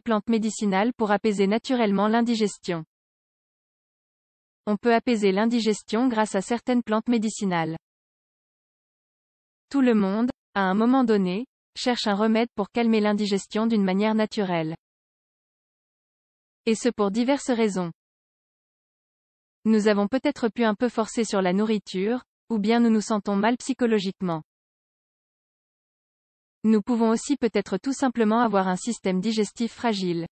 plantes médicinales pour apaiser naturellement l'indigestion. On peut apaiser l'indigestion grâce à certaines plantes médicinales. Tout le monde, à un moment donné, cherche un remède pour calmer l'indigestion d'une manière naturelle. Et ce pour diverses raisons. Nous avons peut-être pu un peu forcer sur la nourriture, ou bien nous nous sentons mal psychologiquement. Nous pouvons aussi peut-être tout simplement avoir un système digestif fragile.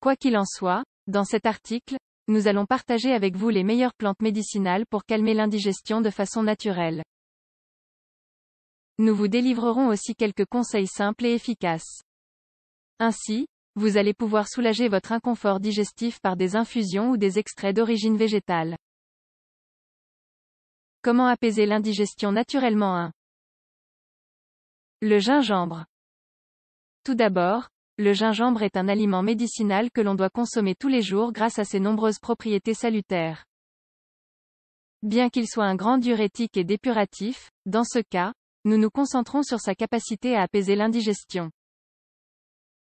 Quoi qu'il en soit, dans cet article, nous allons partager avec vous les meilleures plantes médicinales pour calmer l'indigestion de façon naturelle. Nous vous délivrerons aussi quelques conseils simples et efficaces. Ainsi, vous allez pouvoir soulager votre inconfort digestif par des infusions ou des extraits d'origine végétale. Comment apaiser l'indigestion naturellement le gingembre. Tout d'abord, le gingembre est un aliment médicinal que l'on doit consommer tous les jours grâce à ses nombreuses propriétés salutaires. Bien qu'il soit un grand diurétique et dépuratif, dans ce cas, nous nous concentrons sur sa capacité à apaiser l'indigestion.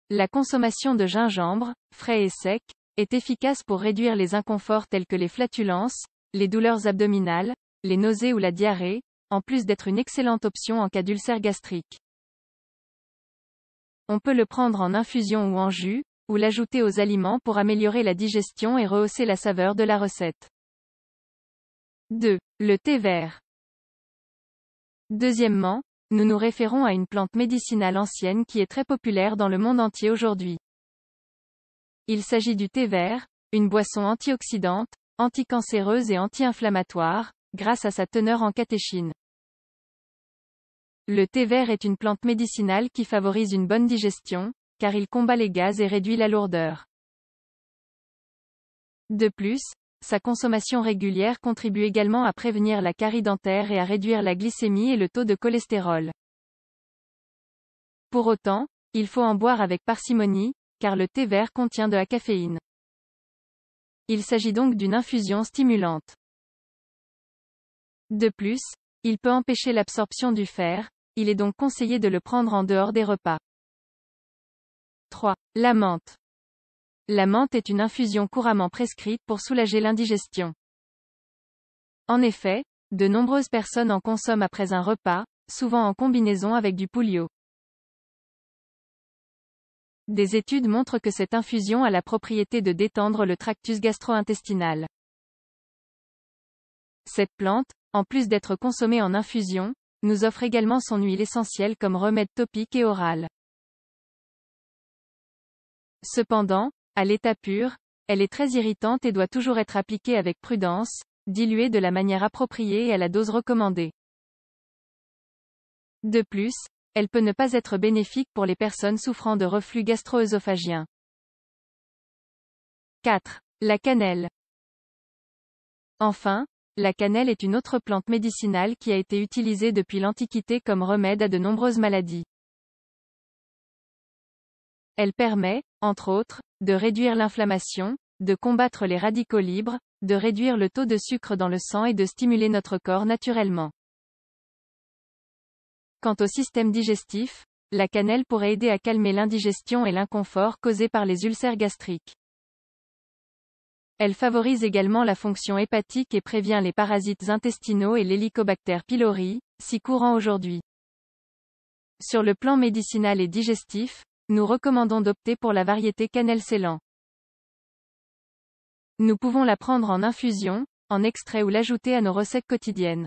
La consommation de gingembre, frais et sec, est efficace pour réduire les inconforts tels que les flatulences, les douleurs abdominales, les nausées ou la diarrhée, en plus d'être une excellente option en cas d'ulcère gastrique. On peut le prendre en infusion ou en jus, ou l'ajouter aux aliments pour améliorer la digestion et rehausser la saveur de la recette. 2. Le thé vert. Deuxièmement, nous nous référons à une plante médicinale ancienne qui est très populaire dans le monde entier aujourd'hui. Il s'agit du thé vert, une boisson antioxydante, anticancéreuse et anti-inflammatoire, grâce à sa teneur en catéchine. Le thé vert est une plante médicinale qui favorise une bonne digestion, car il combat les gaz et réduit la lourdeur. De plus, sa consommation régulière contribue également à prévenir la carie dentaire et à réduire la glycémie et le taux de cholestérol. Pour autant, il faut en boire avec parcimonie, car le thé vert contient de la caféine. Il s'agit donc d'une infusion stimulante. De plus, il peut empêcher l'absorption du fer, il est donc conseillé de le prendre en dehors des repas. 3. La menthe. La menthe est une infusion couramment prescrite pour soulager l'indigestion. En effet, de nombreuses personnes en consomment après un repas, souvent en combinaison avec du poulio. Des études montrent que cette infusion a la propriété de détendre le tractus gastro-intestinal. Cette plante, en plus d'être consommée en infusion, nous offre également son huile essentielle comme remède topique et oral. Cependant, à l'état pur, elle est très irritante et doit toujours être appliquée avec prudence, diluée de la manière appropriée et à la dose recommandée. De plus, elle peut ne pas être bénéfique pour les personnes souffrant de reflux gastro-œsophagien. 4. La cannelle. Enfin, la cannelle est une autre plante médicinale qui a été utilisée depuis l'Antiquité comme remède à de nombreuses maladies. Elle permet, entre autres, de réduire l'inflammation, de combattre les radicaux libres, de réduire le taux de sucre dans le sang et de stimuler notre corps naturellement. Quant au système digestif, la cannelle pourrait aider à calmer l'indigestion et l'inconfort causés par les ulcères gastriques. Elle favorise également la fonction hépatique et prévient les parasites intestinaux et l'hélicobactère pylori, si courant aujourd'hui. Sur le plan médicinal et digestif, nous recommandons d'opter pour la variété cannelle Nous pouvons la prendre en infusion, en extrait ou l'ajouter à nos recettes quotidiennes.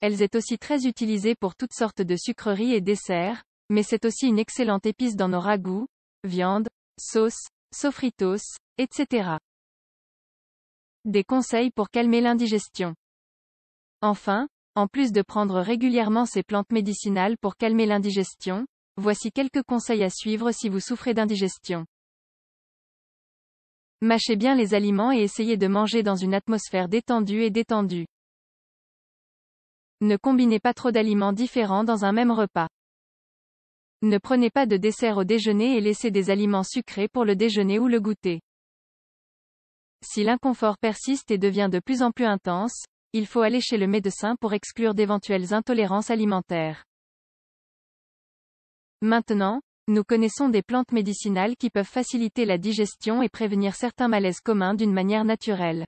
Elle est aussi très utilisée pour toutes sortes de sucreries et desserts, mais c'est aussi une excellente épice dans nos ragoûts, viande, sauces sofritos, etc. Des conseils pour calmer l'indigestion. Enfin, en plus de prendre régulièrement ces plantes médicinales pour calmer l'indigestion, voici quelques conseils à suivre si vous souffrez d'indigestion. Mâchez bien les aliments et essayez de manger dans une atmosphère détendue et détendue. Ne combinez pas trop d'aliments différents dans un même repas. Ne prenez pas de dessert au déjeuner et laissez des aliments sucrés pour le déjeuner ou le goûter. Si l'inconfort persiste et devient de plus en plus intense, il faut aller chez le médecin pour exclure d'éventuelles intolérances alimentaires. Maintenant, nous connaissons des plantes médicinales qui peuvent faciliter la digestion et prévenir certains malaises communs d'une manière naturelle.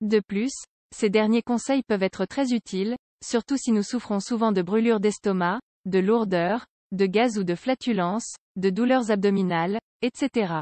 De plus, ces derniers conseils peuvent être très utiles, surtout si nous souffrons souvent de brûlures d'estomac, de lourdeur, de gaz ou de flatulence, de douleurs abdominales, etc.